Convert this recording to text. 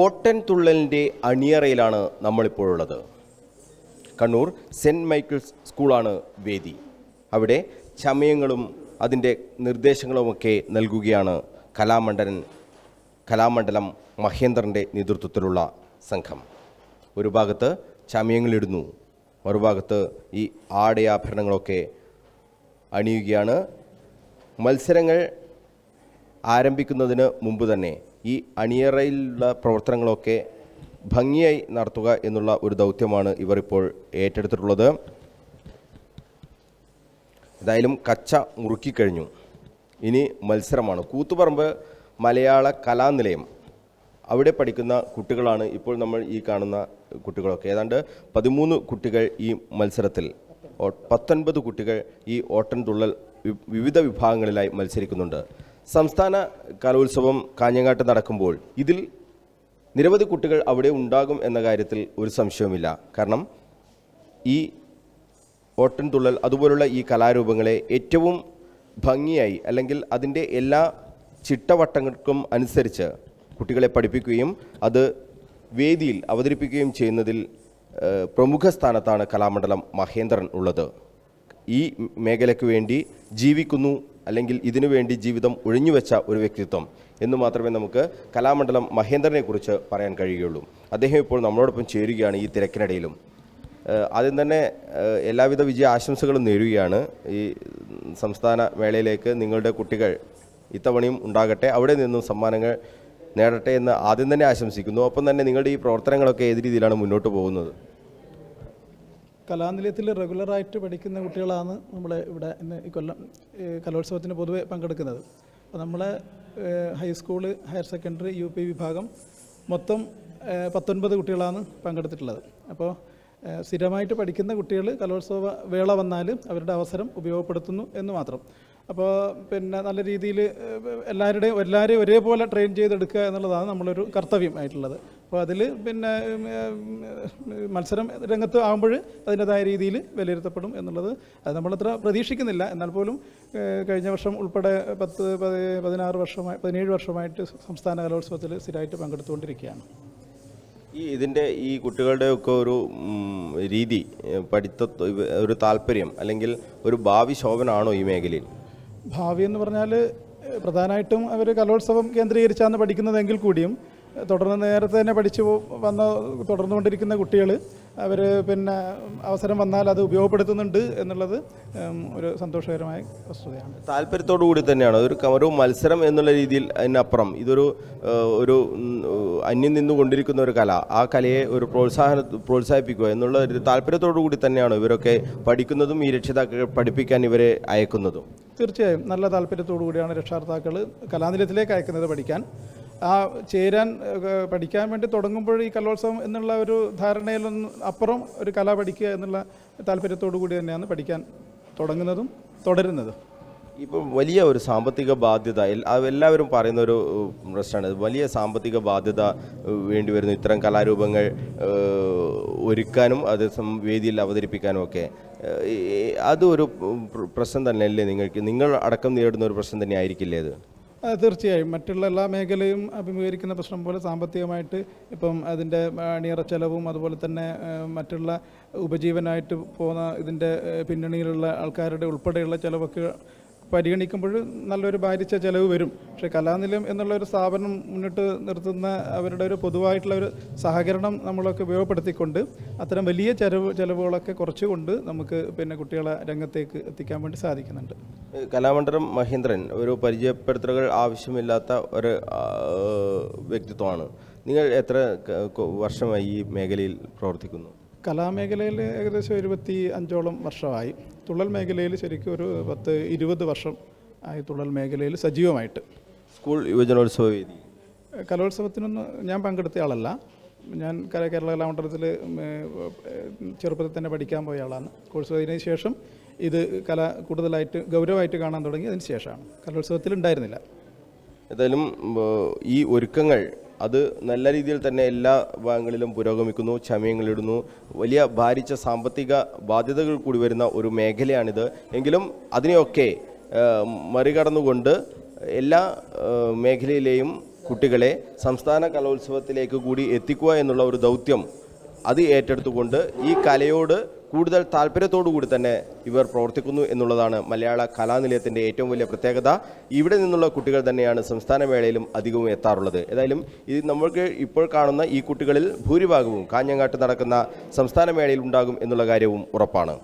ഓട്ടൻ തുള്ളലിൻ്റെ അണിയറയിലാണ് നമ്മളിപ്പോഴുള്ളത് കണ്ണൂർ സെൻറ്റ് മൈക്കിൾസ് സ്കൂളാണ് വേദി അവിടെ ചമയങ്ങളും അതിൻ്റെ നിർദ്ദേശങ്ങളുമൊക്കെ നൽകുകയാണ് കലാമണ്ഡലൻ കലാമണ്ഡലം മഹേന്ദ്രൻ്റെ നേതൃത്വത്തിലുള്ള സംഘം ഒരു ഭാഗത്ത് ചമയങ്ങളിടുന്നു മറുഭാഗത്ത് ഈ ആടയാഭരണങ്ങളൊക്കെ അണിയുകയാണ് മത്സരങ്ങൾ ആരംഭിക്കുന്നതിന് മുമ്പ് തന്നെ ഈ അണിയറയിലുള്ള പ്രവർത്തനങ്ങളൊക്കെ ഭംഗിയായി നടത്തുക എന്നുള്ള ഒരു ദൗത്യമാണ് ഇവർ ഇപ്പോൾ ഏറ്റെടുത്തിട്ടുള്ളത് ഏതായാലും കച്ച മുറുക്കിക്കഴിഞ്ഞു ഇനി മത്സരമാണ് കൂത്തുപറമ്പ് മലയാള കലാനിലയം അവിടെ പഠിക്കുന്ന കുട്ടികളാണ് ഇപ്പോൾ നമ്മൾ ഈ കാണുന്ന കുട്ടികളൊക്കെ ഏതാണ്ട് പതിമൂന്ന് കുട്ടികൾ ഈ മത്സരത്തിൽ പത്തൊൻപത് കുട്ടികൾ ഈ ഓട്ടൻതുള്ളൽ വിവിധ വിഭാഗങ്ങളിലായി മത്സരിക്കുന്നുണ്ട് സംസ്ഥാന കലോത്സവം കാഞ്ഞങ്ങാട്ട് നടക്കുമ്പോൾ ഇതിൽ നിരവധി കുട്ടികൾ അവിടെ ഉണ്ടാകും എന്ന കാര്യത്തിൽ ഒരു സംശയവുമില്ല കാരണം ഈ ഓട്ടൻതുള്ളൽ അതുപോലുള്ള ഈ കലാരൂപങ്ങളെ ഏറ്റവും ഭംഗിയായി അല്ലെങ്കിൽ അതിൻ്റെ എല്ലാ ചിട്ടവട്ടങ്ങൾക്കും അനുസരിച്ച് കുട്ടികളെ പഠിപ്പിക്കുകയും അത് വേദിയിൽ അവതരിപ്പിക്കുകയും ചെയ്യുന്നതിൽ പ്രമുഖ സ്ഥാനത്താണ് കലാമണ്ഡലം മഹേന്ദ്രൻ ഉള്ളത് ഈ മേഖലയ്ക്ക് വേണ്ടി ജീവിക്കുന്നു അല്ലെങ്കിൽ ഇതിനുവേണ്ടി ജീവിതം ഒഴിഞ്ഞുവെച്ച ഒരു വ്യക്തിത്വം എന്ന് മാത്രമേ നമുക്ക് കലാമണ്ഡലം മഹേന്ദ്രനെക്കുറിച്ച് പറയാൻ കഴിയുകയുള്ളൂ അദ്ദേഹം ഇപ്പോൾ നമ്മളോടൊപ്പം ചേരുകയാണ് ഈ തിരക്കിനിടയിലും ആദ്യം തന്നെ എല്ലാവിധ വിജയ ആശംസകളും നേരുകയാണ് ഈ സംസ്ഥാന മേളയിലേക്ക് നിങ്ങളുടെ കുട്ടികൾ ഇത്തവണയും ഉണ്ടാകട്ടെ അവിടെ നിന്നും സമ്മാനങ്ങൾ നേടട്ടെ എന്ന് ആദ്യം തന്നെ ആശംസിക്കുന്നു ഒപ്പം തന്നെ നിങ്ങളുടെ ഈ പ്രവർത്തനങ്ങളൊക്കെ ഏത് രീതിയിലാണ് മുന്നോട്ട് പോകുന്നത് കലാനിലയത്തിൽ റെഗുലറായിട്ട് പഠിക്കുന്ന കുട്ടികളാണ് നമ്മളെ ഇവിടെ ഇന്ന് ഈ കൊല്ലം കലോത്സവത്തിന് പൊതുവെ പങ്കെടുക്കുന്നത് അപ്പോൾ നമ്മളെ high school higher secondary U P വിഭാഗം മൊത്തം പത്തൊൻപത് കുട്ടികളാണ് പങ്കെടുത്തിട്ടുള്ളത് അപ്പോൾ സ്ഥിരമായിട്ട് പഠിക്കുന്ന കുട്ടികൾ കലോത്സവ വേള വന്നാൽ അവരുടെ അവസരം ഉപയോഗപ്പെടുത്തുന്നു എന്ന് മാത്രം അപ്പോൾ പിന്നെ നല്ല രീതിയിൽ എല്ലാവരുടെയും എല്ലാവരെയും ഒരേപോലെ ട്രെയിൻ ചെയ്തെടുക്കുക എന്നുള്ളതാണ് നമ്മളൊരു കർത്തവ്യമായിട്ടുള്ളത് അപ്പോൾ അതിൽ പിന്നെ മത്സരം രംഗത്ത് ആകുമ്പോൾ അതിൻ്റെതായ രീതിയിൽ വിലയിരുത്തപ്പെടും എന്നുള്ളത് അത് നമ്മളത്ര പ്രതീക്ഷിക്കുന്നില്ല എന്നാൽ പോലും കഴിഞ്ഞ വർഷം ഉൾപ്പെടെ പത്ത് പതിനാറ് വർഷമായി പതിനേഴ് വർഷമായിട്ട് സംസ്ഥാന കലോത്സവത്തിൽ സ്ഥിരമായിട്ട് പങ്കെടുത്തുകൊണ്ടിരിക്കുകയാണ് ഈ ഇതിൻ്റെ ഈ കുട്ടികളുടെയൊക്കെ ഒരു രീതി പഠിത്ത ഒരു താല്പര്യം അല്ലെങ്കിൽ ഒരു ഭാവി ശോഭനാണോ ഈ മേഖലയിൽ ഭാവി എന്ന് പറഞ്ഞാൽ പ്രധാനമായിട്ടും അവർ കലോത്സവം കേന്ദ്രീകരിച്ചാണ് പഠിക്കുന്നതെങ്കിൽ കൂടിയും തുടർന്ന് നേരത്തെ തന്നെ പഠിച്ചു വന്ന തുടർന്നുകൊണ്ടിരിക്കുന്ന കുട്ടികൾ അവർ പിന്നെ അവസരം വന്നാൽ അത് ഉപയോഗപ്പെടുത്തുന്നുണ്ട് എന്നുള്ളത് ഒരു സന്തോഷകരമായ വസ്തുതയാണ് താല്പര്യത്തോടു കൂടി തന്നെയാണ് ഒരു ഒരു മത്സരം എന്നുള്ള രീതിയിൽ അതിനപ്പുറം ഇതൊരു ഒരു അന്യം നിന്നുകൊണ്ടിരിക്കുന്ന ഒരു കല ആ കലയെ ഒരു പ്രോത്സാഹന പ്രോത്സാഹിപ്പിക്കുക എന്നുള്ള ഒരു താല്പര്യത്തോടു കൂടി തന്നെയാണ് ഇവരൊക്കെ പഠിക്കുന്നതും ഈ രക്ഷിതാക്കൾ പഠിപ്പിക്കാൻ ഇവരെ അയക്കുന്നതും തീർച്ചയായും നല്ല താല്പര്യത്തോടു കൂടിയാണ് രക്ഷാകർത്താക്കൾ കലാനിലയത്തിലേക്ക് അയക്കുന്നത് പഠിക്കാൻ ആ ചേരാൻ പഠിക്കാൻ വേണ്ടി തുടങ്ങുമ്പോൾ ഈ കലോത്സവം എന്നുള്ള ഒരു ധാരണയിലൊന്നും അപ്പുറം ഒരു കല പഠിക്കുക എന്നുള്ള താല്പര്യത്തോടു കൂടി തന്നെയാണ് പഠിക്കാൻ തുടങ്ങുന്നതും തുടരുന്നതും ഇപ്പം വലിയ ഒരു സാമ്പത്തിക ബാധ്യത എല്ലാവരും പറയുന്ന ഒരു പ്രശ്നമാണ് വലിയ സാമ്പത്തിക ബാധ്യത വേണ്ടി വരുന്നു ഇത്തരം കലാരൂപങ്ങൾ ഒരുക്കാനും അത് വേദിയിൽ അവതരിപ്പിക്കാനും ഒക്കെ അതൊരു പ്രശ്നം തന്നെയല്ലേ നിങ്ങൾക്ക് നിങ്ങൾ അടക്കം നേടുന്ന ഒരു പ്രശ്നം തന്നെ ആയിരിക്കില്ലേ അത് തീർച്ചയായും മറ്റുള്ള എല്ലാ മേഖലയും അഭിമുഖീകരിക്കുന്ന പ്രശ്നം പോലെ സാമ്പത്തികമായിട്ട് ഇപ്പം അതിൻ്റെ അണിയറ ചെലവും അതുപോലെ തന്നെ മറ്റുള്ള ഉപജീവനായിട്ട് പോകുന്ന ഇതിൻ്റെ പിന്നണിയിലുള്ള ആൾക്കാരുടെ ഉൾപ്പെടെയുള്ള ചിലവൊക്കെ പരിഗണിക്കുമ്പോൾ നല്ലൊരു ഭാരിച്ച ചിലവ് വരും പക്ഷേ കലാനിലയം എന്നുള്ള ഒരു സ്ഥാപനം മുന്നിട്ട് നിർത്തുന്ന അവരുടെ ഒരു പൊതുവായിട്ടുള്ള ഒരു സഹകരണം നമ്മളൊക്കെ ഉപയോഗപ്പെടുത്തിക്കൊണ്ട് അത്തരം വലിയ ചെലവ് ചിലവുകളൊക്കെ കുറച്ചുകൊണ്ട് നമുക്ക് പിന്നെ കുട്ടികളെ രംഗത്തേക്ക് എത്തിക്കാൻ വേണ്ടി സാധിക്കുന്നുണ്ട് കലാമണ്ഡലം മഹേന്ദ്രൻ ഒരു പരിചയപ്പെടുത്തലുകൾ ആവശ്യമില്ലാത്ത ഒരു വ്യക്തിത്വമാണ് നിങ്ങൾ എത്ര വർഷമായി ഈ മേഖലയിൽ പ്രവർത്തിക്കുന്നു കലാമേഖലയിൽ ഏകദേശം ഇരുപത്തി അഞ്ചോളം വർഷമായി തുള്ളൽ മേഖലയിൽ ശരിക്കും ഒരു പത്ത് ഇരുപത് വർഷം ആയി തുള്ളൽ മേഖലയിൽ സജീവമായിട്ട് സ്കൂൾ യുവജനോത്സവ വേദി കലോത്സവത്തിനൊന്നും ഞാൻ പങ്കെടുത്ത ആളല്ല ഞാൻ കേരള കലാമണ്ഡലത്തിൽ ചെറുപ്പത്തിൽ തന്നെ പഠിക്കാൻ പോയ ആളാണ് കോഴ്സ് കഴിഞ്ഞതിന് ശേഷം ഇത് കല കൂടുതലായിട്ട് ഗൗരവമായിട്ട് കാണാൻ തുടങ്ങി അതിന് ശേഷമാണ് കലോത്സവത്തിൽ ഉണ്ടായിരുന്നില്ല ഏതായാലും ഈ ഒരുക്കങ്ങൾ അത് നല്ല രീതിയിൽ തന്നെ എല്ലാ ഭാഗങ്ങളിലും പുരോഗമിക്കുന്നു ക്ഷമയങ്ങളിടുന്നു വലിയ ഭാരിച്ച സാമ്പത്തിക ബാധ്യതകൾ കൂടി വരുന്ന ഒരു മേഖലയാണിത് എങ്കിലും അതിനെയൊക്കെ മറികടന്നുകൊണ്ട് എല്ലാ മേഖലയിലെയും കുട്ടികളെ സംസ്ഥാന കലോത്സവത്തിലേക്ക് കൂടി എത്തിക്കുക എന്നുള്ള ഒരു ദൗത്യം അത് ഏറ്റെടുത്തുകൊണ്ട് ഈ കലയോട് കൂടുതൽ താല്പര്യത്തോടുകൂടി തന്നെ ഇവർ പ്രവർത്തിക്കുന്നു എന്നുള്ളതാണ് മലയാള കലാനിലയത്തിൻ്റെ ഏറ്റവും വലിയ പ്രത്യേകത ഇവിടെ നിന്നുള്ള കുട്ടികൾ തന്നെയാണ് സംസ്ഥാന മേളയിലും അധികവും എത്താറുള്ളത് ഏതായാലും ഇത് നമ്മൾക്ക് ഇപ്പോൾ കാണുന്ന ഈ കുട്ടികളിൽ ഭൂരിഭാഗവും കാഞ്ഞങ്ങാട്ട് നടക്കുന്ന സംസ്ഥാന മേളയിൽ ഉണ്ടാകും എന്നുള്ള കാര്യവും ഉറപ്പാണ്